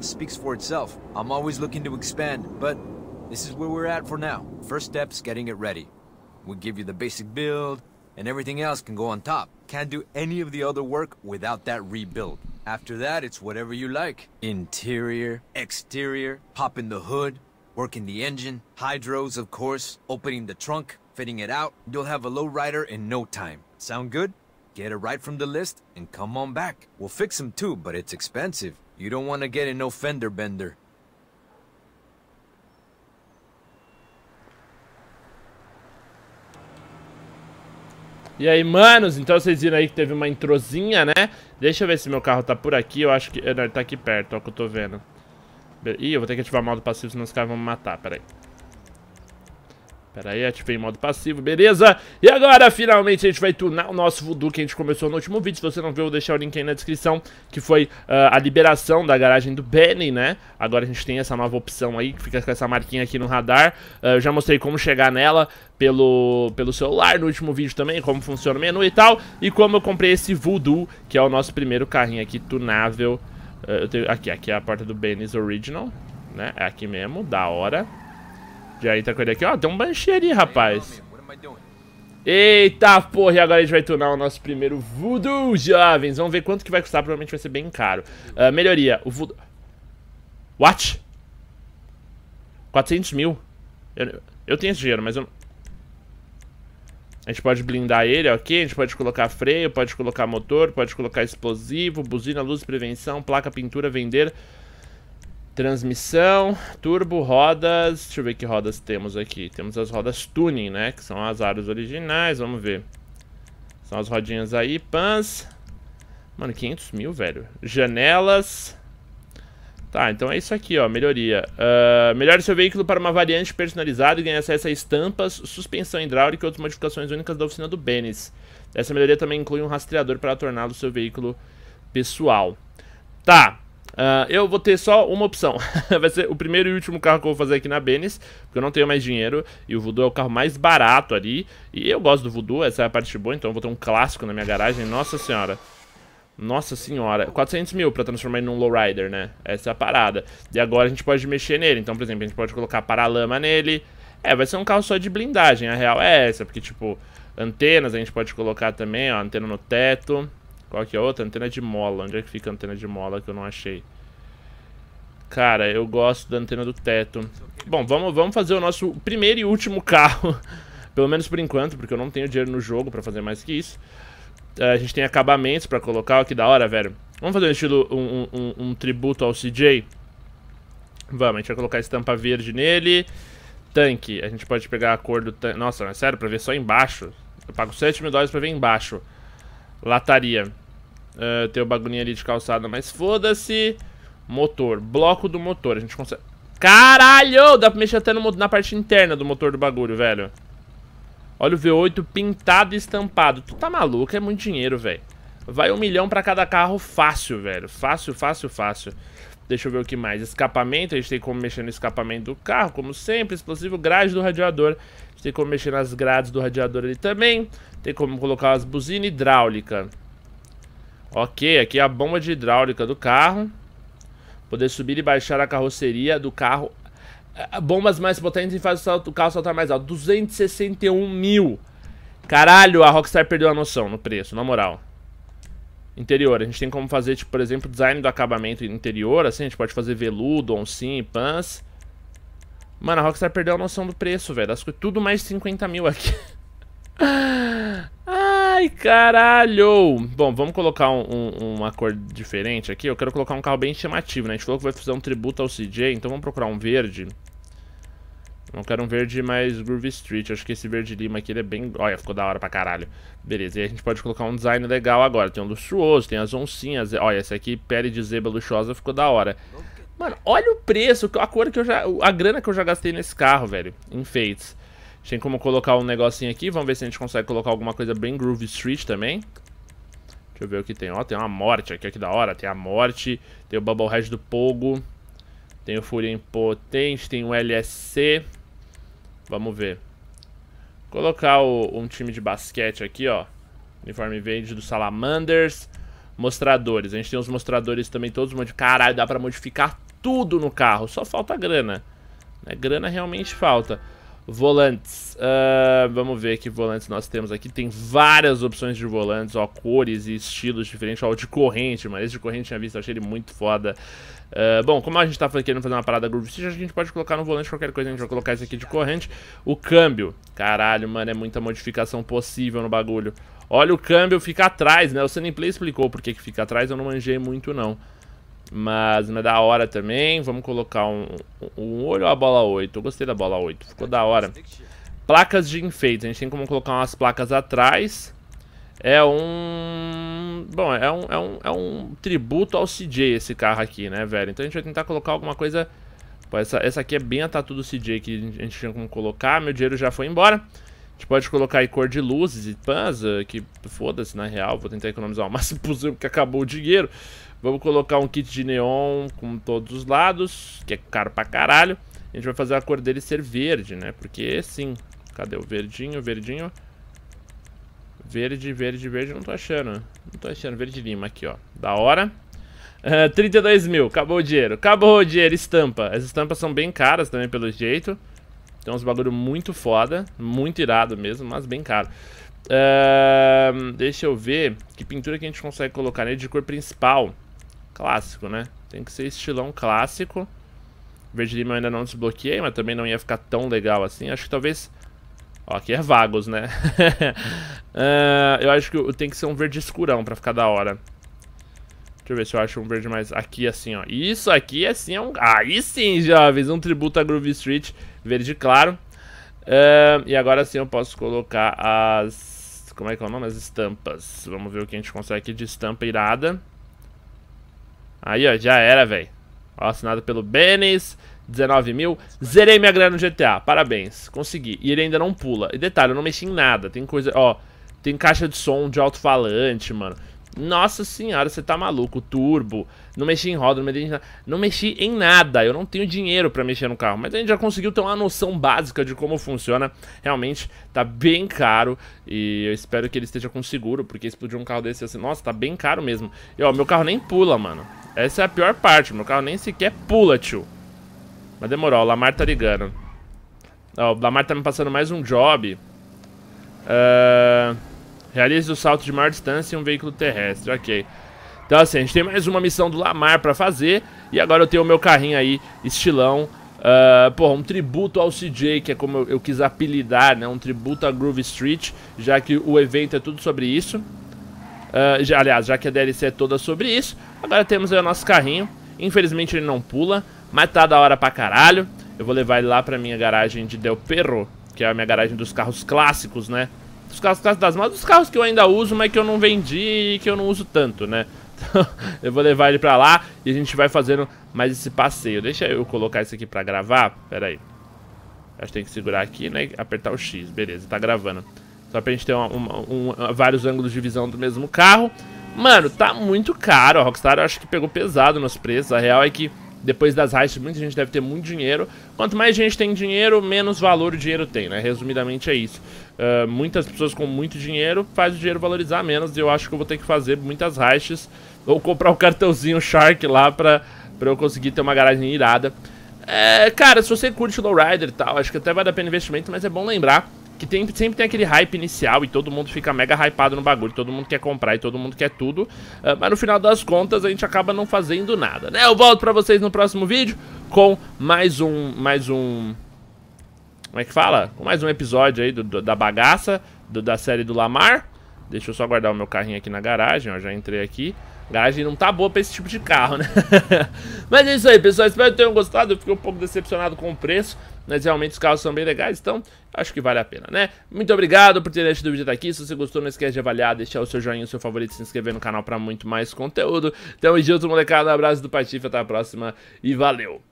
speaks for itself. I'm always looking to expand, but this is where we're at for now. First step's getting it ready. We give you the basic build, and everything else can go on top. Can't do any of the other work without that rebuild. After that, it's whatever you like. Interior, exterior, popping the hood, working the engine, hydros, of course, opening the trunk, fitting it out. You'll have a lowrider in no time. Sound good? Get it right from the list and come on back. We'll fix them too, but it's expensive. You don't want to get in no fender bender. E aí, manos, então vocês viram aí que teve uma introzinha, né? Deixa eu ver se meu carro tá por aqui, eu acho que... É, não, ele tá aqui perto, ó, que eu tô vendo. Ih, eu vou ter que ativar o modo passivo, senão os caras vão me matar, peraí. Pera aí, ativei em modo passivo, beleza? E agora, finalmente, a gente vai tunar o nosso voodoo que a gente começou no último vídeo. Se você não viu, eu vou deixar o link aí na descrição, que foi uh, a liberação da garagem do Benny, né? Agora a gente tem essa nova opção aí, que fica com essa marquinha aqui no radar. Uh, eu já mostrei como chegar nela pelo, pelo celular no último vídeo também, como funciona o menu e tal. E como eu comprei esse voodoo, que é o nosso primeiro carrinho aqui, tunável. Uh, tenho, aqui, aqui é a porta do Benny's Original, né? É aqui mesmo, da hora. Já tá entra com ele aqui. Ó, tem um ali, rapaz. Eita porra, e agora a gente vai tunar o nosso primeiro voodoo, jovens. Vamos ver quanto que vai custar, provavelmente vai ser bem caro. Uh, melhoria, o voodoo... What? 400 mil. Eu, eu tenho esse dinheiro, mas eu não... A gente pode blindar ele, ok? A gente pode colocar freio, pode colocar motor, pode colocar explosivo, buzina, luz, prevenção, placa, pintura, vender... Transmissão, turbo, rodas. Deixa eu ver que rodas temos aqui. Temos as rodas tuning, né? Que são as aros originais. Vamos ver. São as rodinhas aí. Pans. Mano, 500 mil, velho. Janelas. Tá, então é isso aqui, ó. Melhoria. Uh, melhore seu veículo para uma variante personalizada e ganhe acesso a estampas, suspensão hidráulica e outras modificações únicas da oficina do Benes. Essa melhoria também inclui um rastreador para torná-lo seu veículo pessoal. Tá. Uh, eu vou ter só uma opção. vai ser o primeiro e último carro que eu vou fazer aqui na Benes, porque eu não tenho mais dinheiro. E o Voodoo é o carro mais barato ali. E eu gosto do Voodoo, essa é a parte boa, então eu vou ter um clássico na minha garagem. Nossa senhora. Nossa senhora, 400 mil pra transformar ele num lowrider, né? Essa é a parada. E agora a gente pode mexer nele. Então, por exemplo, a gente pode colocar paralama nele. É, vai ser um carro só de blindagem. A real é essa, porque, tipo, antenas a gente pode colocar também, ó, antena no teto. Qual que é a outra? Antena de mola. Onde é que fica a antena de mola que eu não achei? Cara, eu gosto da antena do teto. Bom, vamos, vamos fazer o nosso primeiro e último carro. Pelo menos por enquanto, porque eu não tenho dinheiro no jogo pra fazer mais que isso. É, a gente tem acabamentos pra colocar, ó, que da hora, velho. Vamos fazer um estilo, um, um, um, tributo ao CJ? Vamos, a gente vai colocar estampa verde nele. Tanque, a gente pode pegar a cor do tanque. Nossa, é sério, pra ver só embaixo. Eu pago 7 mil dólares pra ver embaixo. Lataria. Uh, ah, tem o bagulhinho ali de calçada, mas foda-se. Motor, bloco do motor. A gente consegue... Caralho! Dá pra mexer até no, na parte interna do motor do bagulho, velho. Olha o V8 pintado e estampado. Tu tá maluco? É muito dinheiro, velho. Vai um milhão pra cada carro fácil, velho. Fácil, fácil, fácil. Deixa eu ver o que mais. Escapamento, a gente tem como mexer no escapamento do carro, como sempre. Explosivo, grade do radiador. A gente tem como mexer nas grades do radiador ali também. Tem como colocar as buzinas hidráulica. Ok, aqui é a bomba de hidráulica do carro. Poder subir e baixar a carroceria do carro. Ah, bombas mais potentes faz o carro saltar mais alto. 261 mil. Caralho, a Rockstar perdeu a noção no preço, na moral. Interior, a gente tem como fazer, tipo, por exemplo, design do acabamento interior, assim, a gente pode fazer veludo, oncinha, pans. Mano, a Rockstar perdeu a noção do preço, velho. tudo mais 50 mil aqui. Ai, caralho! Bom, vamos colocar um, um, uma cor diferente aqui. Eu quero colocar um carro bem chamativo, né? A gente falou que vai fazer um tributo ao CJ, então vamos procurar um verde. não quero um verde mais Groovy Street. Acho que esse verde lima aqui ele é bem... Olha, ficou da hora pra caralho. Beleza, e a gente pode colocar um design legal agora. Tem um luxuoso, tem as oncinhas. Olha, esse aqui, pele de zebra luxuosa, ficou da hora. Mano, olha o preço, a cor que eu já... A grana que eu já gastei nesse carro, velho. Enfeites tem como colocar um negocinho aqui. Vamos ver se a gente consegue colocar alguma coisa bem Groove Street também. Deixa eu ver o que tem. Ó, tem uma morte aqui, ó, que da hora. Tem a morte, tem o Bubble Head do Pogo. Tem o Fúria Impotente, tem o LSC. Vamos ver. Colocar o, um time de basquete aqui, ó. Uniforme verde do Salamanders. Mostradores. A gente tem os mostradores também todos modificados. Caralho, dá pra modificar tudo no carro. Só falta grana. Né, grana realmente falta. Volantes. Uh, vamos ver que volantes nós temos aqui. Tem várias opções de volantes, ó, cores e estilos diferentes. Ó, o de corrente, Mas Esse de corrente tinha visto, achei ele muito foda. Uh, bom, como a gente tá querendo fazer uma parada Groove Stitch, a gente pode colocar no volante qualquer coisa. A gente vai colocar esse aqui de corrente. O câmbio. Caralho, mano, é muita modificação possível no bagulho. Olha o câmbio, fica atrás, né? O play explicou por que fica atrás, eu não manjei muito, não. Mas não é da hora também. Vamos colocar um, um olho ou a bola 8? Eu gostei da bola 8, ficou da hora. Placas de enfeite. A gente tem como colocar umas placas atrás. É um... Bom, é um, é um, é um tributo ao CJ esse carro aqui, né, velho? Então a gente vai tentar colocar alguma coisa... Pô, essa, essa aqui é bem a tatu do CJ que a gente tinha como colocar. Meu dinheiro já foi embora. A gente pode colocar aí cor de luzes e panza. Eh, que foda-se, na real. Vou tentar economizar o máximo possível porque acabou o dinheiro. Vamos colocar um kit de neon com todos os lados, que é caro pra caralho. A gente vai fazer a cor dele ser verde, né? Porque sim. Cadê o verdinho, verdinho? Verde, verde, verde, não tô achando. Não tô achando, verde lima aqui, ó. Da hora. Uh, ah, 32 mil, acabou o dinheiro. Acabou o dinheiro, estampa. As estampas são bem caras também, pelo jeito. Tem uns bagulho muito foda, muito irado mesmo, mas bem caro. Uh, deixa eu ver que pintura que a gente consegue colocar nele de cor principal. Clássico, né? Tem que ser estilão clássico. Verde Lima eu ainda não desbloqueei, mas também não ia ficar tão legal assim. Acho que talvez... Ó, aqui é vagos, né? uh, eu acho que tem que ser um verde escurão pra ficar da hora. Deixa eu ver se eu acho um verde mais... Aqui, assim, ó. Isso aqui, assim, é um... Aí sim, jovens! Um tributo a Groove Street. Verde claro. Uh, e agora sim eu posso colocar as... Como é que é o nome? As estampas. Vamos ver o que a gente consegue aqui de estampa irada. Aí, ó, já era, velho. Assinado pelo Benes, 19 mil. Zerei minha grana no GTA, parabéns. Consegui. E ele ainda não pula. E detalhe, eu não mexi em nada. Tem coisa, ó. Tem caixa de som de alto-falante, mano. Nossa senhora, você tá maluco. Turbo. Não mexi em roda, não mexi em nada. Não mexi em nada. Eu não tenho dinheiro pra mexer no carro. Mas a gente já conseguiu ter uma noção básica de como funciona. Realmente, tá bem caro. E eu espero que ele esteja com seguro, porque explodir um carro desse assim. Nossa, tá bem caro mesmo. E ó, meu carro nem pula, mano. Essa é a pior parte. Meu carro nem sequer pula, tio. Mas demorou. O Lamar tá ligando. Ó, o Lamar tá me passando mais um job. Uh, realize o salto de maior distância em um veículo terrestre. Ok. Então, assim, a gente tem mais uma missão do Lamar pra fazer. E agora eu tenho o meu carrinho aí, estilão. Uh, porra, um tributo ao CJ, que é como eu, eu, quis apelidar, né? Um tributo à Groove Street, já que o evento é tudo sobre isso. Uh, já, aliás, já que a DLC é toda sobre isso, agora temos aí o nosso carrinho. Infelizmente ele não pula, mas tá da hora pra caralho. Eu vou levar ele lá pra minha garagem de Del Perro, que é a minha garagem dos carros clássicos, né? Dos carros clássicos das motos, dos carros que eu ainda uso, mas que eu não vendi e que eu não uso tanto, né? Então, eu vou levar ele pra lá e a gente vai fazendo mais esse passeio. Deixa eu colocar isso aqui pra gravar. Pera aí. Acho que tem que segurar aqui, né? Apertar o X. Beleza, tá gravando. Só pra gente ter uma, uma, vários ângulos de visão do mesmo carro. Mano, tá muito caro. A Rockstar eu acho que pegou pesado nos preços. A real é que depois das raízes muita gente deve ter muito dinheiro. Quanto mais gente tem dinheiro, menos valor o dinheiro tem, né? Resumidamente é isso. Uh, muitas pessoas com muito dinheiro faz o dinheiro valorizar menos. E eu acho que eu vou ter que fazer muitas raízes Ou comprar um cartãozinho Shark lá pra, pra eu conseguir ter uma garagem irada. É, cara, se você curte Lowrider e tal, acho que até vai dar pena investimento, mas é bom lembrar que tem, sempre tem aquele hype inicial e todo mundo fica mega hypado no bagulho, todo mundo quer comprar e todo mundo quer tudo, uh, mas no final das contas a gente acaba não fazendo nada, né? Eu volto pra vocês no próximo vídeo com mais um, mais um, como é que fala? Com mais um episódio aí do, do, da bagaça, do, da série do Lamar. Deixa eu só guardar o meu carrinho aqui na garagem, ó, já entrei aqui garagem não tá boa pra esse tipo de carro, né? mas é isso aí, pessoal. Espero que tenham gostado. Eu fiquei um pouco decepcionado com o preço. Mas realmente os carros são bem legais, então acho que vale a pena, né? Muito obrigado por ter assistido o vídeo até aqui. Se você gostou, não esquece de avaliar, deixar o seu joinha, o seu favorito, se inscrever no canal pra muito mais conteúdo. Tamo junto, molecada. Um abraço do Patife, até a próxima e valeu!